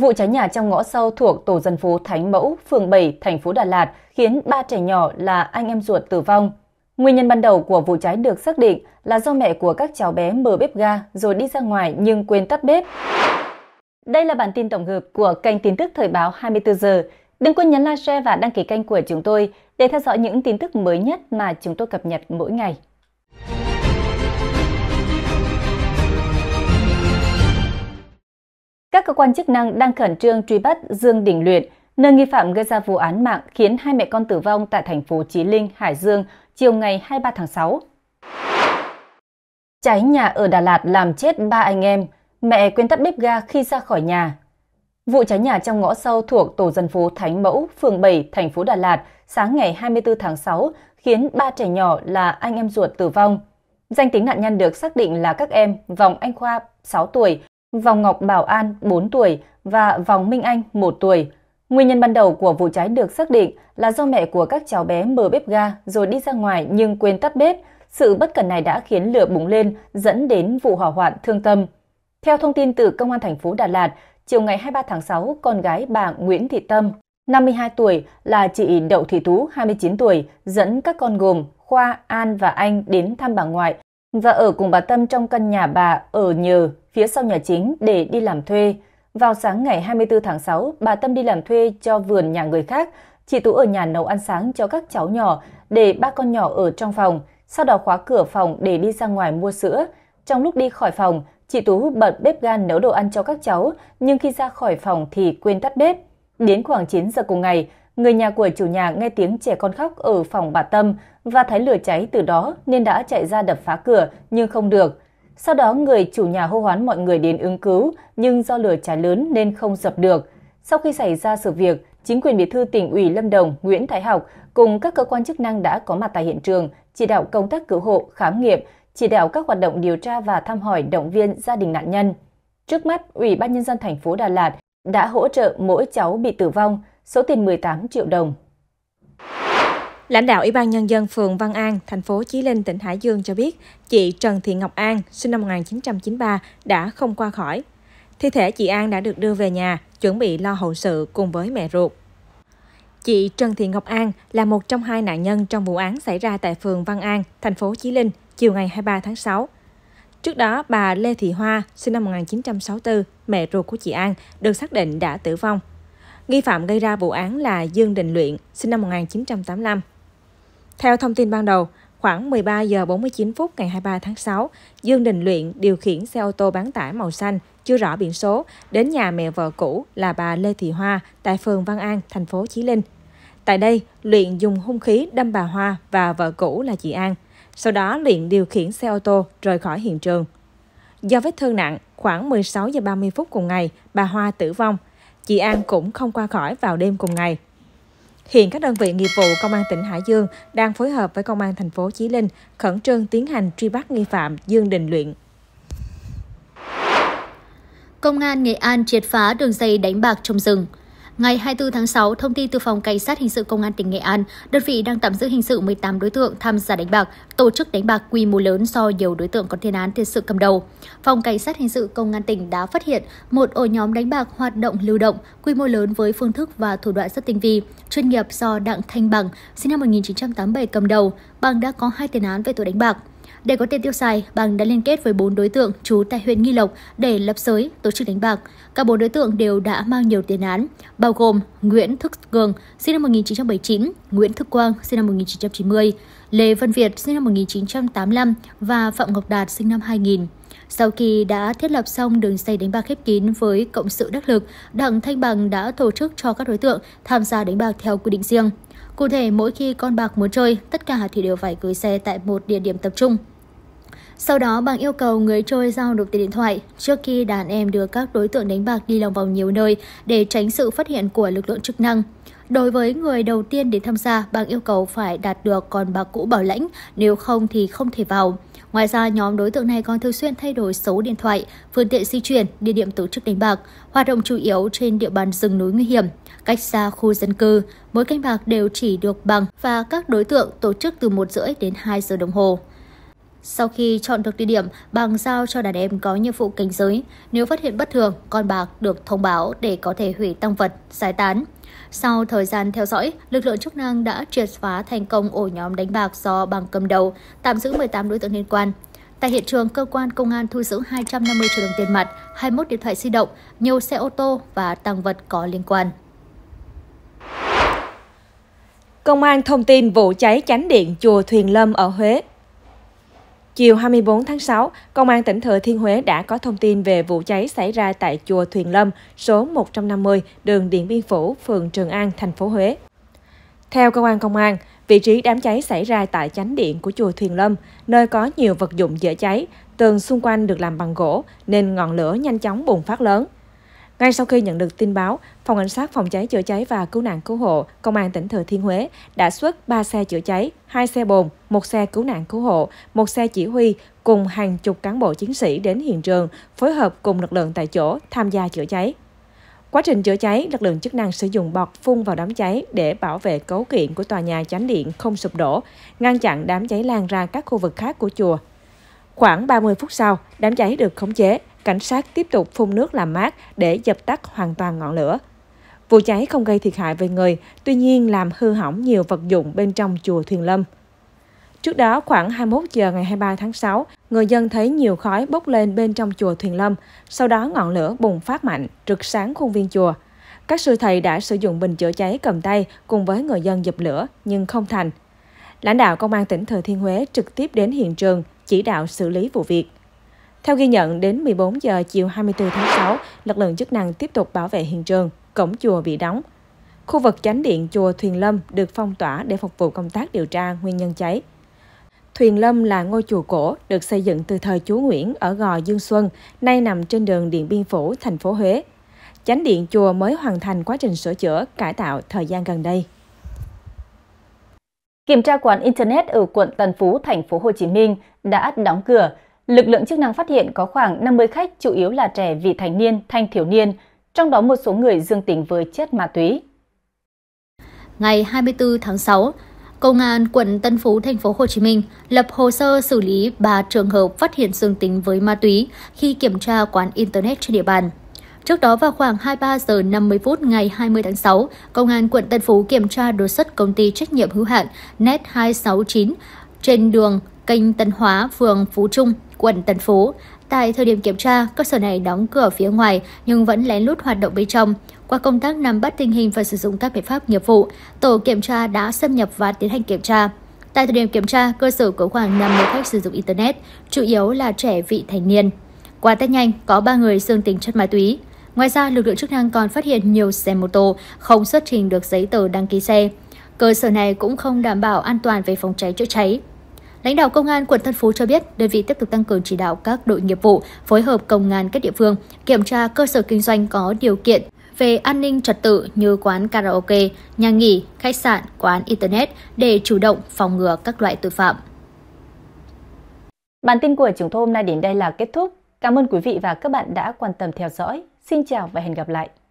Vụ cháy nhà trong ngõ sâu thuộc tổ dân phố Thánh Mẫu, phường 7, thành phố Đà Lạt khiến ba trẻ nhỏ là anh em ruột tử vong. Nguyên nhân ban đầu của vụ cháy được xác định là do mẹ của các cháu bé mở bếp ga rồi đi ra ngoài nhưng quên tắt bếp. Đây là bản tin tổng hợp của kênh tin tức thời báo 24 giờ. Đừng quên nhấn like, share và đăng ký kênh của chúng tôi để theo dõi những tin tức mới nhất mà chúng tôi cập nhật mỗi ngày. Các cơ quan chức năng đang khẩn trương truy bắt Dương Đình Luyện, nơi nghi phạm gây ra vụ án mạng khiến hai mẹ con tử vong tại thành phố Chí Linh, Hải Dương chiều ngày 23 tháng 6. Cháy nhà ở Đà Lạt làm chết ba anh em, mẹ quên tắt bếp ga khi ra khỏi nhà. Vụ cháy nhà trong ngõ sâu thuộc tổ dân phố Thánh Mẫu, phường 7, thành phố Đà Lạt sáng ngày 24 tháng 6 khiến ba trẻ nhỏ là anh em ruột tử vong. Danh tính nạn nhân được xác định là các em Vòng Anh Khoa 6 tuổi, Vòng Ngọc Bảo An 4 tuổi và Vòng Minh Anh 1 tuổi. Nguyên nhân ban đầu của vụ cháy được xác định là do mẹ của các cháu bé mở bếp ga rồi đi ra ngoài nhưng quên tắt bếp. Sự bất cẩn này đã khiến lửa bùng lên, dẫn đến vụ hỏa hoạn thương tâm. Theo thông tin từ Công an thành phố Đà Lạt, chiều ngày 23 tháng 6, con gái bà Nguyễn Thị Tâm, 52 tuổi, là chị Đậu Thị Tú, 29 tuổi, dẫn các con gồm Khoa, An và Anh đến thăm bà ngoại và ở cùng bà Tâm trong căn nhà bà ở nhờ phía sau nhà chính để đi làm thuê. Vào sáng ngày 24 tháng 6, bà Tâm đi làm thuê cho vườn nhà người khác, chị Tú ở nhà nấu ăn sáng cho các cháu nhỏ để ba con nhỏ ở trong phòng, sau đó khóa cửa phòng để đi ra ngoài mua sữa. Trong lúc đi khỏi phòng, chị Tú bật bếp gan nấu đồ ăn cho các cháu, nhưng khi ra khỏi phòng thì quên tắt bếp. Đến khoảng 9 giờ cùng ngày, người nhà của chủ nhà nghe tiếng trẻ con khóc ở phòng bà Tâm và thấy lửa cháy từ đó nên đã chạy ra đập phá cửa nhưng không được. Sau đó người chủ nhà hô hoán mọi người đến ứng cứu, nhưng do lửa cháy lớn nên không dập được. Sau khi xảy ra sự việc, chính quyền bí thư tỉnh ủy Lâm Đồng Nguyễn Thái Học cùng các cơ quan chức năng đã có mặt tại hiện trường, chỉ đạo công tác cứu hộ, khám nghiệm, chỉ đạo các hoạt động điều tra và thăm hỏi động viên gia đình nạn nhân. Trước mắt, Ủy ban Nhân dân thành phố Đà Lạt đã hỗ trợ mỗi cháu bị tử vong số tiền 18 triệu đồng. Lãnh đạo Ủy ban Nhân dân phường Văn An, thành phố Chí Linh, tỉnh Hải Dương cho biết, chị Trần Thị Ngọc An, sinh năm 1993, đã không qua khỏi. Thi thể chị An đã được đưa về nhà, chuẩn bị lo hậu sự cùng với mẹ ruột. Chị Trần Thị Ngọc An là một trong hai nạn nhân trong vụ án xảy ra tại phường Văn An, thành phố Chí Linh, chiều ngày 23 tháng 6. Trước đó, bà Lê Thị Hoa, sinh năm 1964, mẹ ruột của chị An, được xác định đã tử vong. Nghi phạm gây ra vụ án là Dương Đình Luyện, sinh năm 1985. Theo thông tin ban đầu, khoảng 13 giờ 49 phút ngày 23 tháng 6, Dương Đình Luyện điều khiển xe ô tô bán tải màu xanh chưa rõ biển số đến nhà mẹ vợ cũ là bà Lê Thị Hoa tại phường Văn An, thành phố Chí Linh. Tại đây, Luyện dùng hung khí đâm bà Hoa và vợ cũ là chị An. Sau đó, Luyện điều khiển xe ô tô rời khỏi hiện trường. Do vết thương nặng, khoảng 16 giờ 30 phút cùng ngày, bà Hoa tử vong. Chị An cũng không qua khỏi vào đêm cùng ngày. Hiện các đơn vị nghiệp vụ Công an tỉnh Hải Dương đang phối hợp với Công an thành phố Chí Linh khẩn trương tiến hành truy bắt nghi phạm Dương Đình Luyện. Công an Nghệ An triệt phá đường dây đánh bạc trong rừng. Ngày 24 tháng 6, thông tin từ Phòng Cảnh sát Hình sự Công an tỉnh Nghệ An, đơn vị đang tạm giữ hình sự 18 đối tượng tham gia đánh bạc, tổ chức đánh bạc quy mô lớn do nhiều đối tượng có tiền án tiền sự cầm đầu. Phòng Cảnh sát Hình sự Công an tỉnh đã phát hiện một ổ nhóm đánh bạc hoạt động lưu động, quy mô lớn với phương thức và thủ đoạn rất tinh vi, chuyên nghiệp do Đặng Thanh Bằng, sinh năm 1987 cầm đầu. Bằng đã có hai tiền án về tội đánh bạc. Để có tiền tiêu xài, Bằng đã liên kết với 4 đối tượng trú tại huyện Nghi Lộc để lập sới, tổ chức đánh bạc. Các 4 đối tượng đều đã mang nhiều tiền án, bao gồm Nguyễn Thức Cường, sinh năm 1979, Nguyễn Thức Quang, sinh năm 1990, Lê Văn Việt, sinh năm 1985 và Phạm Ngọc Đạt, sinh năm 2000. Sau khi đã thiết lập xong đường dây đánh bạc khép kín với cộng sự đắc lực, Đặng Thanh Bằng đã tổ chức cho các đối tượng tham gia đánh bạc theo quy định riêng. Cụ thể, mỗi khi con bạc muốn chơi, tất cả thì đều phải gửi xe tại một địa điểm tập trung. Sau đó bằng yêu cầu người chơi giao nộp tiền điện thoại trước khi đàn em đưa các đối tượng đánh bạc đi lòng vòng nhiều nơi để tránh sự phát hiện của lực lượng chức năng. Đối với người đầu tiên đến tham gia, bằng yêu cầu phải đạt được con bạc cũ bảo lãnh, nếu không thì không thể vào. Ngoài ra, nhóm đối tượng này còn thường xuyên thay đổi số điện thoại, phương tiện di chuyển, địa điểm tổ chức đánh bạc, hoạt động chủ yếu trên địa bàn rừng núi nguy hiểm, cách xa khu dân cư. Mỗi canh bạc đều chỉ được bằng và các đối tượng tổ chức từ 1 rưỡi đến 2 giờ đồng hồ. Sau khi chọn được địa điểm, bằng giao cho đàn em có nhiệm vụ cảnh giới. Nếu phát hiện bất thường, con bạc được thông báo để có thể hủy tăng vật, giải tán. Sau thời gian theo dõi, lực lượng chức năng đã triệt phá thành công ổ nhóm đánh bạc do bằng cầm đầu, tạm giữ 18 đối tượng liên quan. Tại hiện trường, cơ quan công an thu giữ 250 triệu đồng tiền mặt, 21 điện thoại di động, nhiều xe ô tô và tăng vật có liên quan. Công an thông tin vụ cháy chánh điện chùa Thuyền Lâm ở Huế Chiều 24 tháng 6, Công an tỉnh Thừa Thiên Huế đã có thông tin về vụ cháy xảy ra tại chùa Thuyền Lâm, số 150, đường Điện Biên Phủ, phường Trường An, thành phố Huế. Theo cơ quan công an, vị trí đám cháy xảy ra tại chánh điện của chùa Thuyền Lâm, nơi có nhiều vật dụng dễ cháy, tường xung quanh được làm bằng gỗ nên ngọn lửa nhanh chóng bùng phát lớn. Ngay sau khi nhận được tin báo, Phòng Cảnh sát Phòng cháy chữa cháy và Cứu nạn Cứu hộ, Công an tỉnh Thừa Thiên Huế đã xuất 3 xe chữa cháy, 2 xe bồn, 1 xe cứu nạn cứu hộ, 1 xe chỉ huy cùng hàng chục cán bộ chiến sĩ đến hiện trường phối hợp cùng lực lượng tại chỗ tham gia chữa cháy. Quá trình chữa cháy, lực lượng chức năng sử dụng bọt phun vào đám cháy để bảo vệ cấu kiện của tòa nhà chánh điện không sụp đổ, ngăn chặn đám cháy lan ra các khu vực khác của chùa. Khoảng 30 phút sau, đám cháy được khống chế, cảnh sát tiếp tục phun nước làm mát để dập tắt hoàn toàn ngọn lửa. Vụ cháy không gây thiệt hại về người, tuy nhiên làm hư hỏng nhiều vật dụng bên trong chùa Thuyền Lâm. Trước đó, khoảng 21 giờ ngày 23 tháng 6, người dân thấy nhiều khói bốc lên bên trong chùa Thuyền Lâm, sau đó ngọn lửa bùng phát mạnh, rực sáng khuôn viên chùa. Các sư thầy đã sử dụng bình chữa cháy cầm tay cùng với người dân dập lửa, nhưng không thành. Lãnh đạo Công an tỉnh Thừa Thiên Huế trực tiếp đến hiện trường, chỉ đạo xử lý vụ việc. Theo ghi nhận, đến 14 giờ chiều 24 tháng 6, lực lượng chức năng tiếp tục bảo vệ hiện trường, cổng chùa bị đóng. Khu vực chánh điện chùa Thuyền Lâm được phong tỏa để phục vụ công tác điều tra nguyên nhân cháy. Thuyền Lâm là ngôi chùa cổ được xây dựng từ thời chúa Nguyễn ở Gò Dương Xuân, nay nằm trên đường Điện Biên Phủ, thành phố Huế. Chánh điện chùa mới hoàn thành quá trình sửa chữa, cải tạo thời gian gần đây. Kiểm tra quán internet ở quận Tân Phú, thành phố Hồ Chí Minh đã đóng cửa lực lượng chức năng phát hiện có khoảng 50 khách chủ yếu là trẻ vị thành niên, thanh thiếu niên, trong đó một số người dương tính với chất ma túy. Ngày 24 tháng 6, Công an quận Tân Phú, thành phố Hồ Chí Minh lập hồ sơ xử lý 3 trường hợp phát hiện dương tính với ma túy khi kiểm tra quán internet trên địa bàn. Trước đó vào khoảng 23 giờ 50 phút ngày 20 tháng 6, Công an quận Tân Phú kiểm tra đột xuất công ty trách nhiệm hữu hạn Net 269 trên đường kênh Tân Hóa, phường Phú Trung, quận Tân Phú. Tại thời điểm kiểm tra, cơ sở này đóng cửa phía ngoài nhưng vẫn lén lút hoạt động bên trong. Qua công tác nắm bắt tình hình và sử dụng các biện pháp nghiệp vụ, tổ kiểm tra đã xâm nhập và tiến hành kiểm tra. Tại thời điểm kiểm tra, cơ sở có khoảng 50 khách sử dụng Internet, chủ yếu là trẻ vị thành niên. Qua test nhanh, có 3 người dương tính chất ma túy. Ngoài ra, lực lượng chức năng còn phát hiện nhiều xe mô tô không xuất trình được giấy tờ đăng ký xe. Cơ sở này cũng không đảm bảo an toàn về phòng cháy chữa cháy. Lãnh đạo Công an quận Tân Phú cho biết, đơn vị tiếp tục tăng cường chỉ đạo các đội nghiệp vụ, phối hợp công an các địa phương, kiểm tra cơ sở kinh doanh có điều kiện về an ninh trật tự như quán karaoke, nhà nghỉ, khách sạn, quán Internet để chủ động phòng ngừa các loại tội phạm. Bản tin của chúng tôi hôm nay đến đây là kết thúc. Cảm ơn quý vị và các bạn đã quan tâm theo dõi. Xin chào và hẹn gặp lại!